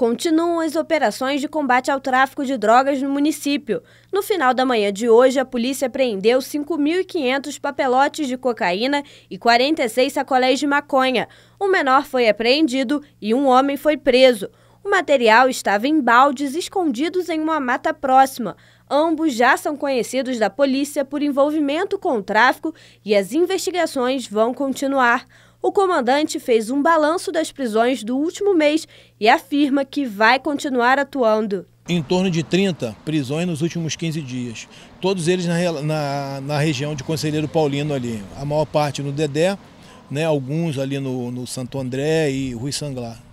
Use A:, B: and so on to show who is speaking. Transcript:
A: Continuam as operações de combate ao tráfico de drogas no município. No final da manhã de hoje, a polícia apreendeu 5.500 papelotes de cocaína e 46 sacolés de maconha. Um menor foi apreendido e um homem foi preso. O material estava em baldes escondidos em uma mata próxima. Ambos já são conhecidos da polícia por envolvimento com o tráfico e as investigações vão continuar o comandante fez um balanço das prisões do último mês e afirma que vai continuar atuando.
B: Em torno de 30 prisões nos últimos 15 dias, todos eles na, na, na região de Conselheiro Paulino ali, a maior parte no Dedé, né, alguns ali no, no Santo André e Rui Sanglar.